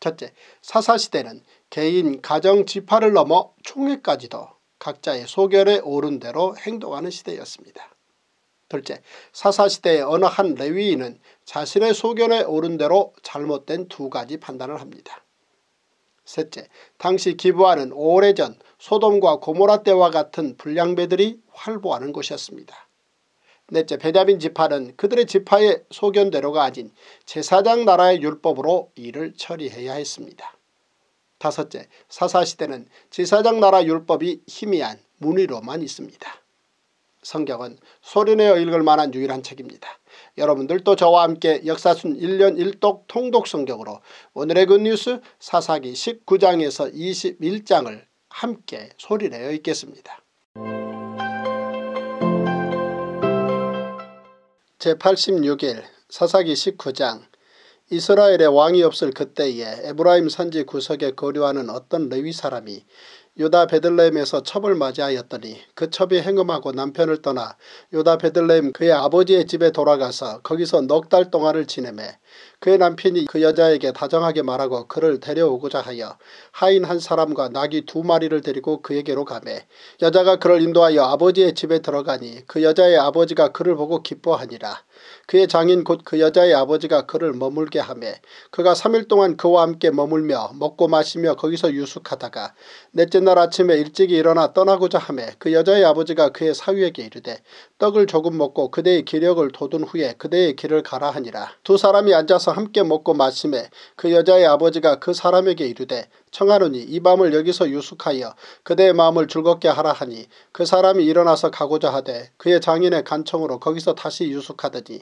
첫째, 사사시대는 개인, 가정, 지파를 넘어 총회까지도 각자의 소결에 오른 대로 행동하는 시대였습니다. 둘째, 사사시대의 어느 한 레위인은 자신의 소견에 오른 대로 잘못된 두 가지 판단을 합니다. 셋째, 당시 기부하는 오래전 소돔과 고모라 때와 같은 불량배들이 활보하는 곳이었습니다. 넷째 베냐민 지파는 그들의 지파의 소견대로가 아닌 제사장 나라의 율법으로 일을 처리해야 했습니다. 다섯째 사사시대는 제사장 나라 율법이 희미한 문의로만 있습니다. 성경은 소리내어 읽을 만한 유일한 책입니다. 여러분들도 저와 함께 역사순 1년 1독 통독 성경으로 오늘의 굿뉴스 그 사사기 19장에서 21장을 함께 소리내어 읽겠습니다. 제86일 사사기 19장 이스라엘의 왕이 없을 그때에 에브라임 산지 구석에 거류하는 어떤 레위 사람이 유다 베들레헴에서 첩을 맞이하였더니 그 첩이 행음하고 남편을 떠나 유다 베들레헴 그의 아버지의 집에 돌아가서 거기서 넉 달 동안을 지내매 그의 남편이 그 여자에게 다정하게 말하고 그를 데려오고자 하여 하인 한 사람과 낙이 두 마리를 데리고 그에게로 가매 여자가 그를 인도하여 아버지의 집에 들어가니 그 여자의 아버지가 그를 보고 기뻐하니라 그의 장인 곧 그 여자의 아버지가 그를 머물게 하매 그가 3일 동안 그와 함께 머물며 먹고 마시며 거기서 유숙하다가 넷째 날 아침에 일찍이 일어나 떠나고자 하매 그 여자의 아버지가 그의 사위에게 이르되 떡을 조금 먹고 그대의 기력을 돋운 후에 그대의 길을 가라 하니라 두 사람이 앉아서 함께 먹고 마시매 그 여자의 아버지가 그 사람에게 이르되 청하노니 이 밤을 여기서 유숙하여 그대의 마음을 즐겁게 하라 하니 그 사람이 일어나서 가고자 하되 그의 장인의 간청으로 거기서 다시 유숙하더니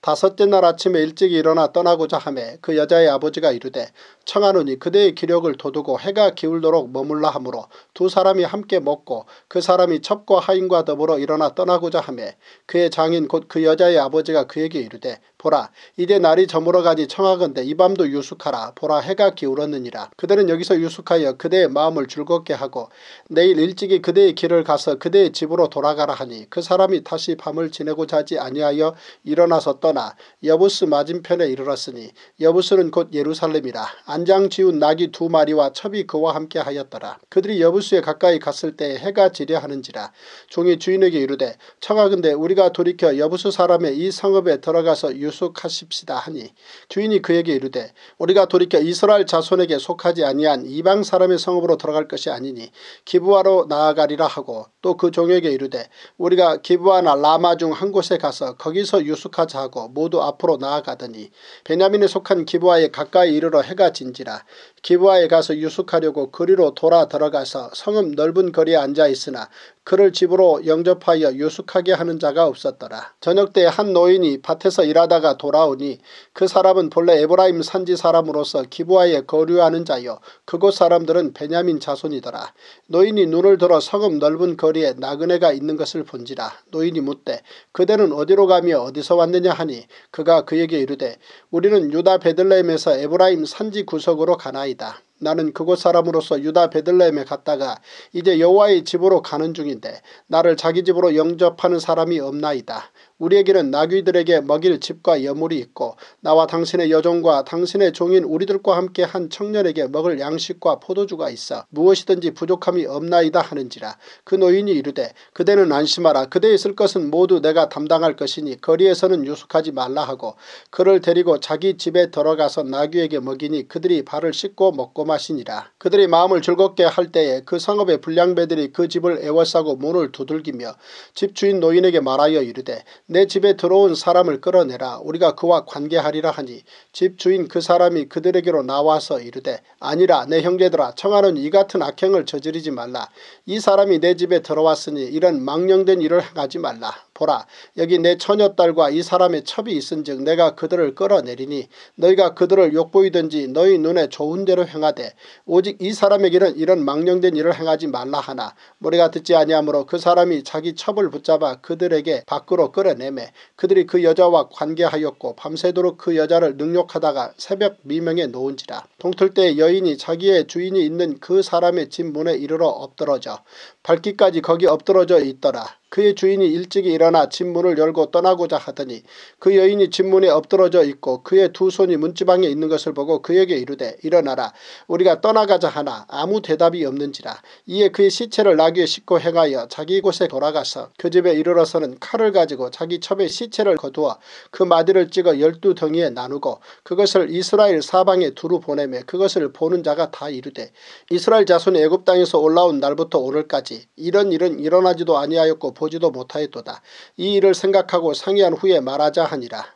다섯째 날 아침에 일찍 일어나 떠나고자 하매 그 여자의 아버지가 이르되 청하노니 그대의 기력을 도두고 해가 기울도록 머물라 하므로 두 사람이 함께 먹고 그 사람이 첩과 하인과 더불어 일어나 떠나고자 하매 그의 장인 곧 그 여자의 아버지가 그에게 이르되 보라 이제 날이 저물어 가니 청하건대 이 밤도 유숙하라 보라 해가 기울었느니라 그들은 여기서 유숙하여 그대의 마음을 즐겁게 하고 내일 일찍이 그대의 길을 가서 그대의 집으로 돌아가라 하니 그 사람이 다시 밤을 지내고 자지 아니하여 일어나서 떠나 여부스 맞은편에 이르렀으니 여부스는 곧 예루살렘이라 안장 지운 낙이 두 마리와 첩이 그와 함께 하였더라 그들이 여부스에 가까이 갔을 때 해가 지려 하는지라 종이 주인에게 이르되 청하건대 우리가 돌이켜 여부스 사람의 이 성읍에 들어가서 유숙 속하십시다 하니 주인이 그에게 이르되 우리가 돌이켜 이스라엘 자손에게 속하지 아니한 이방 사람의 성읍으로 들어갈 것이 아니니 기부하러 나아가리라 하고 또 그 종에게 이르되 우리가 기부하나 라마 중 한 곳에 가서 거기서 유숙하자 하고 모두 앞으로 나아가더니 베냐민에 속한 기부하에 가까이 이르러 해가 진지라 기부하에 가서 유숙하려고 거리로 돌아 들어가서 성읍 넓은 거리에 앉아 있으나 그를 집으로 영접하여 유숙하게 하는 자가 없었더라. 저녁 때 한 노인이 밭에서 일하다가 돌아오니 그 사람은 본래 에브라임 산지 사람으로서 기부하에 거류하는 자요 그곳 사람들은 베냐민 자손이더라. 노인이 눈을 들어 성읍 넓은 거리에 나그네가 있는 것을 본지라. 노인이 묻되 그대는 어디로 가며 어디서 왔느냐 하니 그가 그에게 이르되 우리는 유다 베들레헴에서 에브라임 산지 구석으로 가나이다. 하나다 나는 그곳 사람으로서 유다 베들레헴에 갔다가 이제 여호와의 집으로 가는 중인데 나를 자기 집으로 영접하는 사람이 없나이다. 우리에게는 나귀들에게 먹일 집과 여물이 있고 나와 당신의 여종과 당신의 종인 우리들과 함께 한 청년에게 먹을 양식과 포도주가 있어 무엇이든지 부족함이 없나이다 하는지라 그 노인이 이르되 그대는 안심하라 그대 있을 것은 모두 내가 담당할 것이니 거리에서는 유숙하지 말라 하고 그를 데리고 자기 집에 들어가서 나귀에게 먹이니 그들이 발을 씻고 먹고 마시니라 그들이 마음을 즐겁게 할 때에 그 성읍의 불량배들이 그 집을 애워싸고 문을 두들기며 집주인 노인에게 말하여 이르되 내 집에 들어온 사람을 끌어내라 우리가 그와 관계하리라 하니 집주인 그 사람이 그들에게로 나와서 이르되 아니라 내 형제들아 청하는 이 같은 악행을 저지르지 말라 이 사람이 내 집에 들어왔으니 이런 망령된 일을 하지 말라 보라 여기 내 처녀딸과 이 사람의 첩이 있은즉 내가 그들을 끌어내리니 너희가 그들을 욕보이든지 너희 눈에 좋은 대로 행하되 오직 이 사람에게는 이런 망령된 일을 행하지 말라 하나 머리가 듣지 아니하므로 그 사람이 자기 첩을 붙잡아 그들에게 밖으로 끌어내매 그들이 그 여자와 관계하였고 밤새도록 그 여자를 능욕하다가 새벽 미명에 놓은지라 동틀때 여인이 자기의 주인이 있는 그 사람의 집 문에 이르러 엎드러져 밝기까지 거기 엎드러져 있더라 그의 주인이 일찍이 일어나 집문을 열고 떠나고자 하더니 그 여인이 집문에 엎드러져 있고 그의 두 손이 문지방에 있는 것을 보고 그에게 이르되 일어나라 우리가 떠나가자 하나 아무 대답이 없는지라 이에 그의 시체를 나귀에 싣고 행하여 자기 곳에 돌아가서 그 집에 이르러서는 칼을 가지고 자기 첩의 시체를 거두어 그 마디를 찍어 열두 덩이에 나누고 그것을 이스라엘 사방에 두루 보내며 그것을 보는 자가 다 이르되 이스라엘 자손이 애굽 땅에서 올라온 날부터 오늘까지 이런 일은 일어나지도 아니하였고 보지도 못하였도다. 이 일을 생각하고 상의한 후에 말하자 하니라.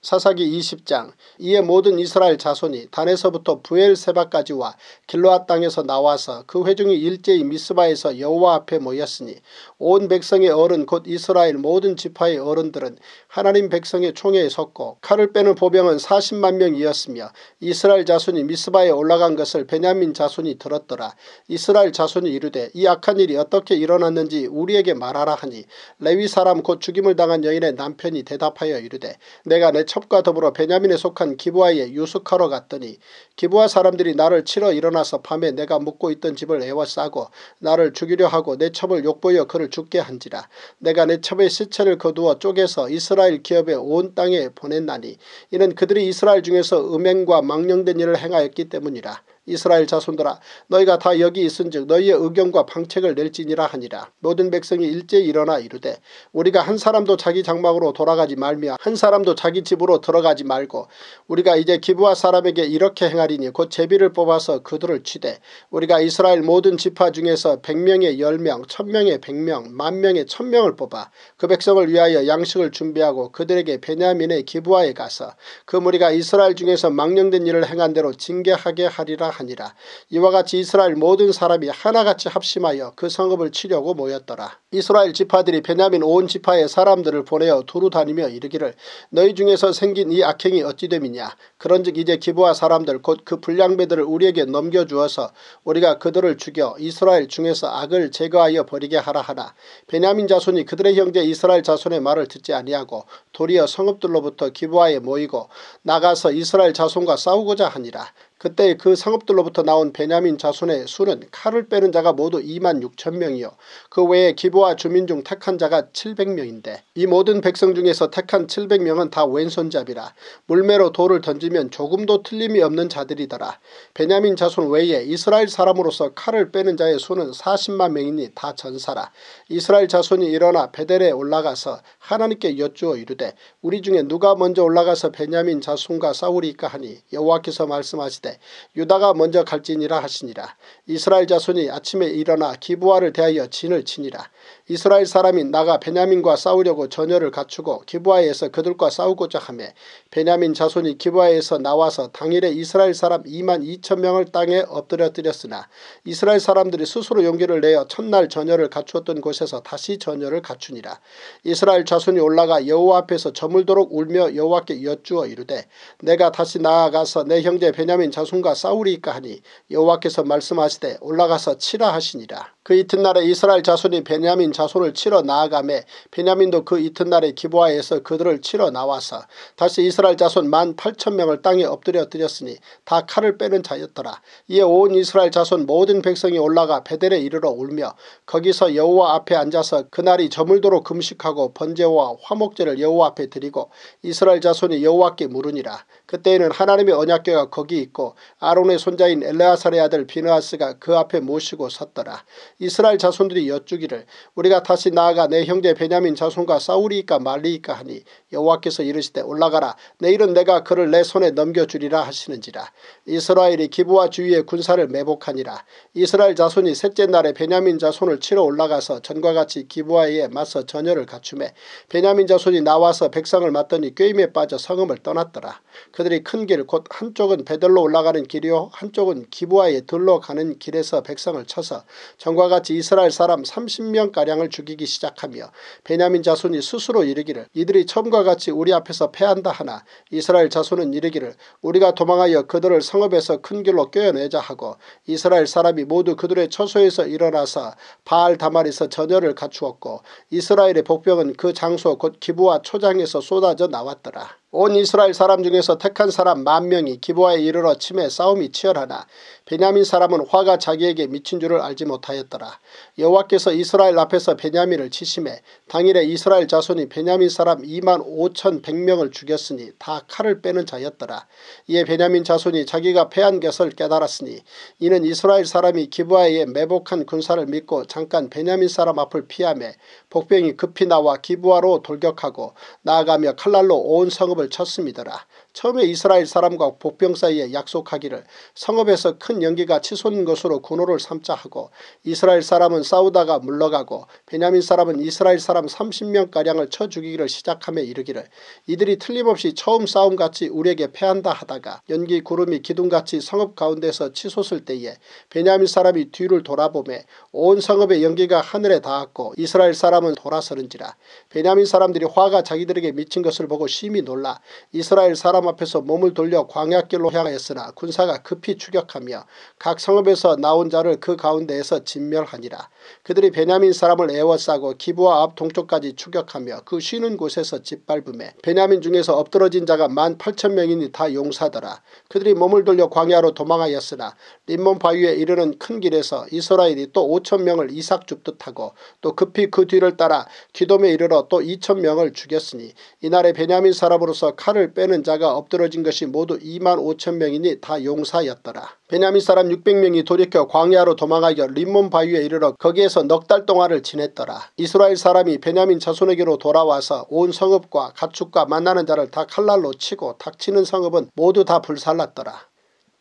사사기 20장 이에 모든 이스라엘 자손이 단에서부터 부엘세바까지와 길로앗 땅에서 나와서 그 회중이 일제히 미스바에서 여호와 앞에 모였으니 온 백성의 어른 곧 이스라엘 모든 지파의 어른들은 하나님 백성의 총회에 섰고 칼을 빼는 보병은 40만 명이었으며 이스라엘 자손이 미스바에 올라간 것을 베냐민 자손이 들었더라 이스라엘 자손이 이르되 이 악한 일이 어떻게 일어났는지 우리에게 말하라 하니 레위 사람 곧 죽임을 당한 여인의 남편이 대답하여 이르되 내가 내 첩과 더불어 베냐민에 속한 기부아에 유숙하러 갔더니 기부아 사람들이 나를 치러 일어나서 밤에 내가 묵고 있던 집을 애워싸고 나를 죽이려 하고 내 첩을 욕보여 그를 죽게 한지라 내가 내 첩의 시체를 거두어 쪼개서 이스라엘 기업의 온 땅에 보냈나니 이는 그들이 이스라엘 중에서 음행과 망령된 일을 행하였기 때문이라 이스라엘 자손들아 너희가 다 여기 있은즉 너희의 의견과 방책을 낼지니라 하니라. 모든 백성이 일제히 일어나 이르되 우리가 한 사람도 자기 장막으로 돌아가지 말며 한 사람도 자기 집으로 들어가지 말고 우리가 이제 기부와 사람에게 이렇게 행하리니 곧 제비를 뽑아서 그들을 치되 우리가 이스라엘 모든 지파 중에서 백명의열 명 천명의백 명 만명의천명을 뽑아 그 백성을 위하여 양식을 준비하고 그들에게 베냐민의 기부하에 가서 그 무리가 이스라엘 중에서 망령된 일을 행한 대로 징계하게 하리라 하니라. 이와 같이 이스라엘 모든 사람이 하나같이 합심하여 그 성읍을 치려고 모였더라. 이스라엘 지파들이 베냐민 온 지파의 사람들을 보내어 두루 다니며 이르기를 너희 중에서 생긴 이 악행이 어찌 됨이냐. 그런즉 이제 기부하 사람들 곧 그 불량배들을 우리에게 넘겨주어서 우리가 그들을 죽여 이스라엘 중에서 악을 제거하여 버리게 하라 하나. 베냐민 자손이 그들의 형제 이스라엘 자손의 말을 듣지 아니하고 도리어 성읍들로부터 기부하에 모이고 나가서 이스라엘 자손과 싸우고자 하니라. 그때 그 성읍들로부터 나온 베냐민 자손의 수는 칼을 빼는 자가 모두 2만 6천 명이요 그 외에 기부와 주민 중 택한 자가 700명인데 이 모든 백성 중에서 택한 700명은 다 왼손잡이라 물매로 돌을 던지면 조금도 틀림이 없는 자들이더라 베냐민 자손 외에 이스라엘 사람으로서 칼을 빼는 자의 수는 40만 명이니 다 전사라 이스라엘 자손이 일어나 베델에 올라가서 하나님께 여쭈어 이르되 우리 중에 누가 먼저 올라가서 베냐민 자손과 싸우리까 하니 여호와께서 말씀하시되 이르시되 유다가 먼저 갈지니라 하시니라 이스라엘 자손이 아침에 일어나 기부아를 대하여 진을 치니라 이스라엘 사람이 나가 베냐민과 싸우려고 전열을 갖추고 기부하에서 그들과 싸우고자 하매 베냐민 자손이 기부하에서 나와서 당일에 이스라엘 사람 2만 2천명을 땅에 엎드려뜨렸으나 이스라엘 사람들이 스스로 용기를 내어 첫날 전열을 갖추었던 곳에서 다시 전열을 갖추니라. 이스라엘 자손이 올라가 여호와 앞에서 저물도록 울며 여호와께 여쭈어 이르되 내가 다시 나아가서 내 형제 베냐민 자손과 싸우리까 하니 여호와께서 말씀하시되 올라가서 치라 하시니라. 그 이튿날에 이스라엘 자손이 베냐민 자손을 치러 나아가매 베냐민도 그 이튿날에 기부하에서 그들을 치러 나와서 다시 이스라엘 자손 만8천 명을 땅에 엎드려 드렸으니 다 칼을 빼는 자였더라. 이에 온 이스라엘 자손 모든 백성이 올라가 베델에 이르러 울며 거기서 여호와 앞에 앉아서 그날이 저물도록 금식하고 번제와 화목제를 여호와 앞에 드리고 이스라엘 자손이 여호와께 물으니라. 그때에는 하나님의 언약궤가 거기 있고 아론의 손자인 엘레아살의 아들 비느하스가 그 앞에 모시고 섰더라. 이스라엘 자손들이 여쭈기를 우리가 다시 나아가 내 형제 베냐민 자손과 싸우리이까 말리이까 하니 여호와께서 이르시되 올라가라 내일은 내가 그를 내 손에 넘겨주리라 하시는지라. 이스라엘이 기부와 주위의 군사를 매복하니라. 이스라엘 자손이 셋째 날에 베냐민 자손을 치러 올라가서 전과 같이 기부와에 맞서 전열을 갖추매 베냐민 자손이 나와서 백상을 맞더니 꾀임에 빠져 성음을 떠났더라. 그들이 큰 길 곧 한쪽은 베들로 올라가는 길이요 한쪽은 기부하에 들러 가는 길에서 백성을 쳐서 전과 같이 이스라엘 사람 30명가량을 죽이기 시작하며 베냐민 자손이 스스로 이르기를 이들이 처음과 같이 우리 앞에서 패한다 하나 이스라엘 자손은 이르기를 우리가 도망하여 그들을 성읍에서 큰 길로 꿰어내자 하고 이스라엘 사람이 모두 그들의 처소에서 일어나서 바알 다말에서 전열을 갖추었고 이스라엘의 복병은 그 장소 곧 기부와 초장에서 쏟아져 나왔더라. 온 이스라엘 사람 중에서 택한 사람 만 명이 기부하에 이르러 침에 싸움이 치열하나 베냐민 사람은 화가 자기에게 미친 줄을 알지 못하였더라. 여호와께서 이스라엘 앞에서 베냐민을 치심해 당일에 이스라엘 자손이 베냐민 사람 2만 5천 100명을 죽였으니 다 칼을 빼는 자였더라. 이에 베냐민 자손이 자기가 패한 것을 깨달았으니 이는 이스라엘 사람이 기부하에 매복한 군사를 믿고 잠깐 베냐민 사람 앞을 피하며 복병이 급히 나와 기부하로 돌격하고 나아가며 칼날로 온 성읍 방법을 찾습니다라. 처음에 이스라엘 사람과 복병 사이에 약속하기를 성읍에서 큰 연기가 치솟는 것으로 군호를 삼자 하고 이스라엘 사람은 싸우다가 물러가고 베냐민 사람은 이스라엘 사람 30명가량을 쳐 죽이기를 시작하며 이르기를 이들이 틀림없이 처음 싸움같이 우리에게 패한다 하다가 연기 구름이 기둥같이 성읍 가운데서 치솟을 때에 베냐민 사람이 뒤를 돌아보며온 성읍의 연기가 하늘에 닿았고 이스라엘 사람은 돌아서는지라 베냐민 사람들이 화가 자기들에게 미친 것을 보고 심히 놀라 이스라엘 사람은 앞에서 몸을 돌려 광야길로 향하였으나 군사가 급히 추격하며 각 성읍에서 나온 자를 그 가운데에서 진멸하니라. 그들이 베냐민 사람을 애워싸고 기부와 앞 동쪽까지 추격하며 그 쉬는 곳에서 짓밟음에 베냐민 중에서 엎드러진 자가 만8천 명이니 다 용사더라. 그들이 몸을 돌려 광야로 도망하였으나 림몬 바위에 이르는 큰 길에서 이스라엘이 또5천 명을 이삭 줍듯하고 또 급히 그 뒤를 따라 기돔에 이르러 또2천 명을 죽였으니 이날에 베냐민 사람으로서 칼을 빼는 자가 엎드러진 것이 모두 2만 5천 명이니 다 용사였더라. 베냐민 사람 600명이 돌이켜 광야로 도망하여 림몬 바위에 이르러 거기에서 넉달 동안을 지냈더라. 이스라엘 사람이 베냐민 자손에게로 돌아와서 온 성읍과 가축과 만나는 자를 다 칼날로 치고 닥치는 성읍은 모두 다 불살랐더라.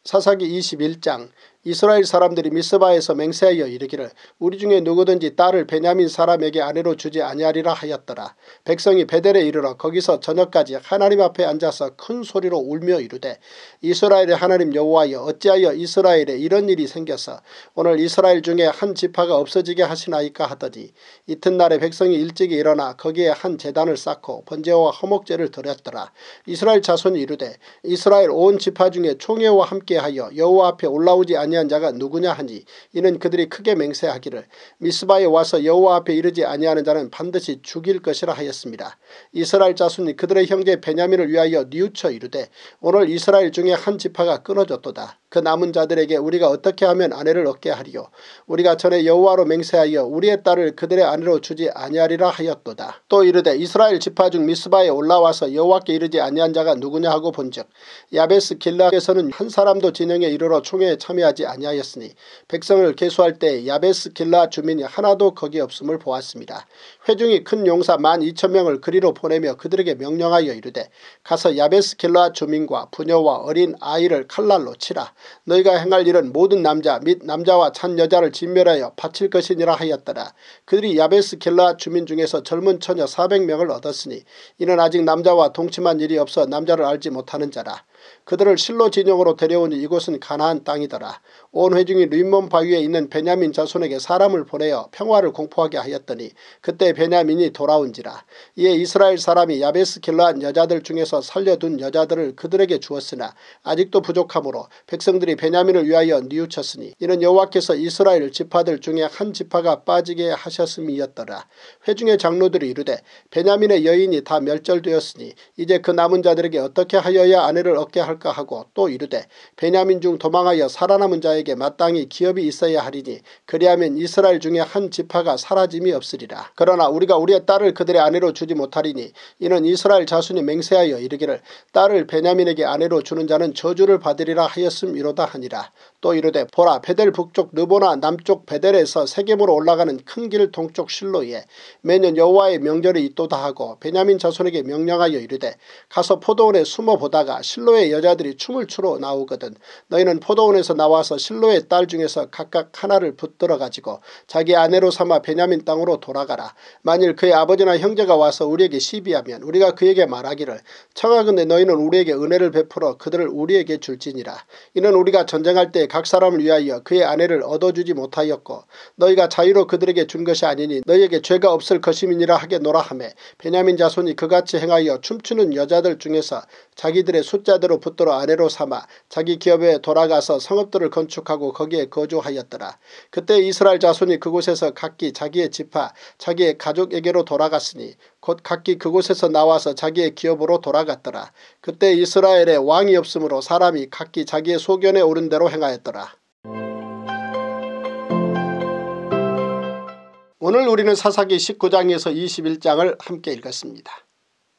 사사기 21장 이스라엘 사람들이 미스바에서 맹세하여 이르기를 우리 중에 누구든지 딸을 베냐민 사람에게 아내로 주지 아니하리라 하였더라. 백성이 베델에 이르러 거기서 저녁까지 하나님 앞에 앉아서 큰 소리로 울며 이르되 이스라엘의 하나님 여호와여 어찌하여 이스라엘에 이런 일이 생겨서 오늘 이스라엘 중에 한 지파가 없어지게 하시나이까 하더니 이튿날에 백성이 일찍 일어나 거기에 한 재단을 쌓고 번제와 허목제를 드렸더라. 이스라엘 자손이 이르되 이스라엘 온 지파 중에 총회와 함께하여 여호와 앞에 올라오지 아니하 아니한 자가 누구냐 하니 이는 그들이 크게 맹세하기를 미스바에 와서 여호와 앞에 이르지 아니하는 자는 반드시 죽일 것이라 하였습니다. 이스라엘 자손이 그들의 형제 베냐민을 위하여 뉘우쳐 이르되 오늘 이스라엘 중에 한 지파가 끊어졌도다. 그 남은 자들에게 우리가 어떻게 하면 아내를 얻게 하리요 우리가 전에 여호와로 맹세하여 우리의 딸을 그들의 아내로 주지 아니하리라 하였도다. 또 이르되 이스라엘 지파 중 미스바에 올라와서 여호와께 이르지 아니한 자가 누구냐 하고 본즉 야베스 길라에서는 한 사람도 진영에 이르러 총회에 참여하지 아니하였으니 백성을 개수할 때 야베스 길라 주민이 하나도 거기 없음을 보았습니다. 회중이 큰 용사 만2천 명을 그리로 보내며 그들에게 명령하여 이르되 가서 야베스 길라 주민과 부녀와 어린 아이를 칼날로 치라. 너희가 행할 일은 모든 남자 및 남자와 찬 여자를 진멸하여 바칠 것이니라 하였더라. 그들이 야베스 길라 주민 중에서 젊은 처녀 사백 명을 얻었으니 이는 아직 남자와 동침한 일이 없어 남자를 알지 못하는 자라. 그들을 실로 진영으로 데려오니 이곳은 가나안 땅이더라. 온 회중이 림몬 바위에 있는 베냐민 자손에게 사람을 보내어 평화를 공포하게 하였더니 그때 베냐민이 돌아온지라. 이에 이스라엘 사람이 야베스 길라한 여자들 중에서 살려둔 여자들을 그들에게 주었으나 아직도 부족하므로 백성들이 베냐민을 위하여 뉘우쳤으니 이는 여호와께서 이스라엘 지파들 중에 한 지파가 빠지게 하셨음이었더라. 회중의 장로들이 이르되 베냐민의 여인이 다 멸절되었으니 이제 그 남은 자들에게 어떻게 하여야 아내를 얻 얻게 할까 하고 또 이르되 베냐민 중 도망하여 살아남은 자에게 마땅히 기업이 있어야 하리니 그리하면 이스라엘 중에 한 지파가 사라짐이 없으리라. 그러나 우리가 우리의 딸을 그들의 아내로 주지 못하리니 이는 이스라엘 자손이 맹세하여 이르기를 딸을 베냐민에게 아내로 주는 자는 저주를 받으리라 하였음이로다 하니라. 또 이르되 보라 베델 북쪽 느보나 남쪽 베델에서 세겜으로 올라가는 큰 길 동쪽 실로에 매년 여호와의 명절이 있도다 하고 베냐민 자손에게 명령하여 이르되 가서 포도원에 숨어 보다가 실로의 여자들이 춤을 추러 나오거든 너희는 포도원에서 나와서 실로의 딸 중에서 각각 하나를 붙들어 가지고 자기 아내로 삼아 베냐민 땅으로 돌아가라 만일 그의 아버지나 형제가 와서 우리에게 시비하면 우리가 그에게 말하기를 청하건대 너희는 우리에게 은혜를 베풀어 그들을 우리에게 줄지니라 이는 우리가 전쟁할 때각 사람을 위하여 그의 아내를 얻어주지 못하였고 너희가 자유로 그들에게 준 것이 아니니 너희에게 죄가 없을 것임이니라 하게노라 하매 베냐민 자손이 그같이 행하여 춤추는 여자들 중에서 자기들의 숫자대로 붙들어 아내로 삼아 자기 기업에 돌아가서 성읍들을 건축하고 거기에 거주하였더라. 그때 이스라엘 자손이 그곳에서 각기 자기의 집하 자기의 가족에게로 돌아갔으니 곧 각기 그곳에서 나와서 자기의 기업으로 돌아갔더라. 그때 이스라엘에 왕이 없으므로 사람이 각기 자기의 소견에 오른 대로 행하였더라. 오늘 우리는 사사기 19장에서 21장을 함께 읽었습니다.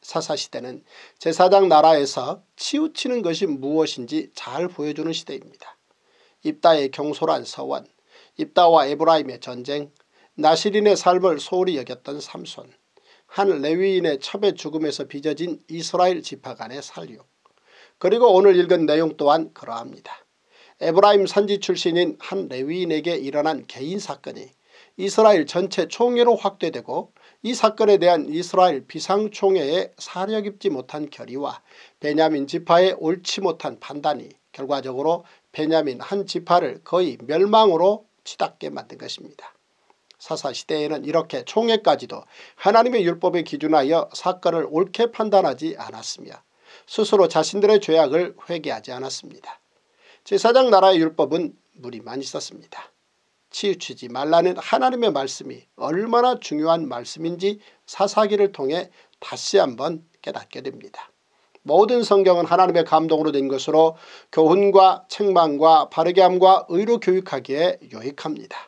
사사시대는 제사장 나라에서 치우치는 것이 무엇인지 잘 보여주는 시대입니다. 입다의 경솔한 서원, 입다와 에브라임의 전쟁, 나시린의 삶을 소홀히 여겼던 삼손, 한 레위인의 첩의 죽음에서 빚어진 이스라엘 지파간의 살육 그리고 오늘 읽은 내용 또한 그러합니다. 에브라임 선지 출신인 한 레위인에게 일어난 개인 사건이 이스라엘 전체 총회로 확대되고 이 사건에 대한 이스라엘 비상총회의 사려 깊지 못한 결의와 베냐민 지파의 옳지 못한 판단이 결과적으로 베냐민 한 지파를 거의 멸망으로 치닫게 만든 것입니다. 사사시대에는 이렇게 총회까지도 하나님의 율법에 기준하여 사건을 옳게 판단하지 않았으며 스스로 자신들의 죄악을 회개하지 않았습니다. 제사장 나라의 율법은 무리만 있었습니다. 치우치지 말라는 하나님의 말씀이 얼마나 중요한 말씀인지 사사기를 통해 다시 한번 깨닫게 됩니다. 모든 성경은 하나님의 감동으로 된 것으로 교훈과 책망과 바르게함과 의로 교육하기에 유익합니다.